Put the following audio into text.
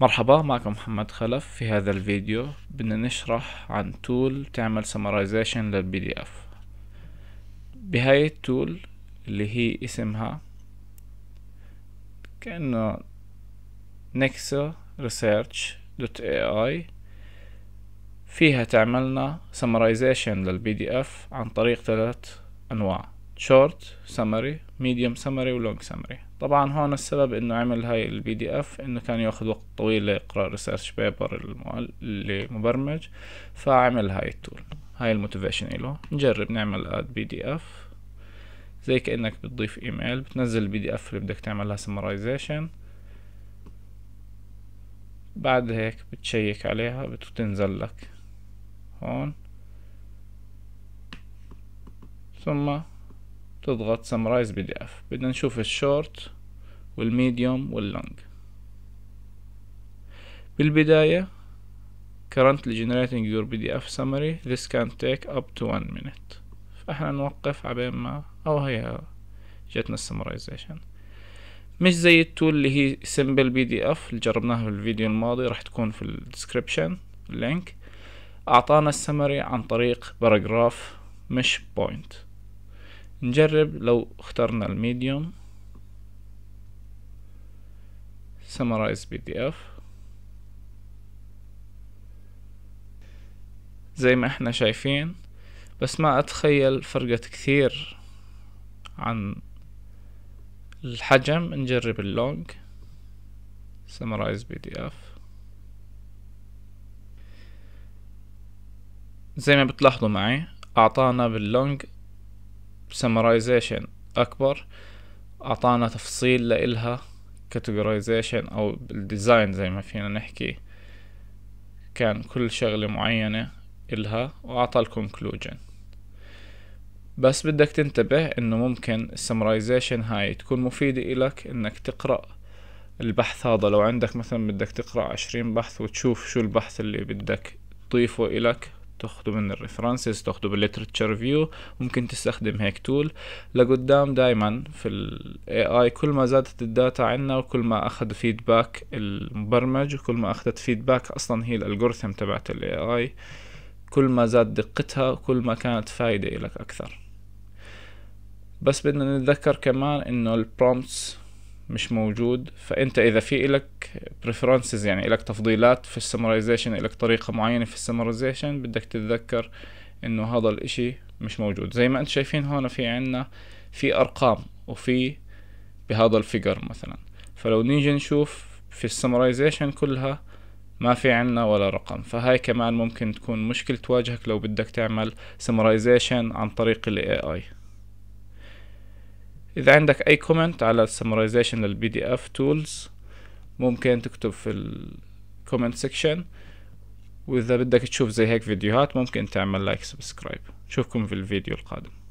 مرحبا معكم محمد خلف في هذا الفيديو بدنا نشرح عن تول تعمل سمرايزيشن للبي دي اف بهاي التول اللي هي اسمها كأنه نكسا ريسيرش دوت اي اي فيها تعملنا سمرايزيشن للبي دي اف عن طريق ثلاث انواع شورت سمري ميديوم سمري ولونج سمري طبعا هون السبب انه عمل هاي البي دي اف انه كان ياخذ وقت طويل ليقرا ريسيرش بيبر لمبرمج فعمل هاي التول هاي الموتيفيشن إله نجرب نعمل اد بي دي اف زي كأنك بتضيف ايميل بتنزل البي دي اف اللي بدك تعملها سمرايزيشن بعد هيك بتشيك عليها بتنزل لك هون ثم تضغط سمرايز بي دي اف بدنا نشوف الشورت والميديوم واللونج بالبداية currently generating your PDF summary this can take up to one minute فاحنا نوقف عبين ما او هي جتنا السمرايزيشن مش زي التول اللي هي سمبل بي دي اف اللي جربناها في الفيديو الماضي راح تكون في الديسكريبشن اللينك اعطانا السمري عن طريق باراجراف مش بوينت نجرب لو اخترنا الميديوم سمرايز بي دي اف زي ما احنا شايفين بس ما اتخيل فرقت كثير عن الحجم نجرب اللونج سمرايز بي دي اف زي ما بتلاحظوا معي اعطانا باللونج سمرايزيشن اكبر اعطانا تفصيل لإلها كاتيجورايزيشن او الديزاين زي ما فينا نحكي كان كل شغلة معينة إلها وأعطى الكونكلوجن بس بدك تنتبه إنه ممكن السمرايزيشن هاي تكون مفيدة إلك إنك تقرأ البحث هذا لو عندك مثلا بدك تقرأ عشرين بحث وتشوف شو البحث اللي بدك تضيفه إلك تاخده من الريفرنسز تاخده بالليترتشر فيو ممكن تستخدم هيك تول لقدام دايما في الاي اي كل ما زادت الداتا عنا وكل ما اخذ فيدباك المبرمج وكل ما اخذت فيدباك اصلا هي الالجوريثم تبعت الاي اي كل ما زاد دقتها كل ما كانت فايدة لك اكثر بس بدنا نتذكر كمان انه البرومتس مش موجود فانت اذا في الك بريفرنسز يعني الك تفضيلات في السمرايزيشن الك طريقه معينه في السمرايزيشن بدك تتذكر انه هذا الاشي مش موجود زي ما انت شايفين هون في عنا في ارقام وفي بهذا الفيجر مثلا فلو نيجي نشوف في السمرايزيشن كلها ما في عنا ولا رقم فهاي كمان ممكن تكون مشكلة تواجهك لو بدك تعمل سمرايزيشن عن طريق الاي اي اذا عندك اي كومنت على السمرايزيشن للبي دي اف تولز ممكن تكتب في الكومنت سيكشن واذا بدك تشوف زي هيك فيديوهات ممكن تعمل لايك سبسكرايب نشوفكم في الفيديو القادم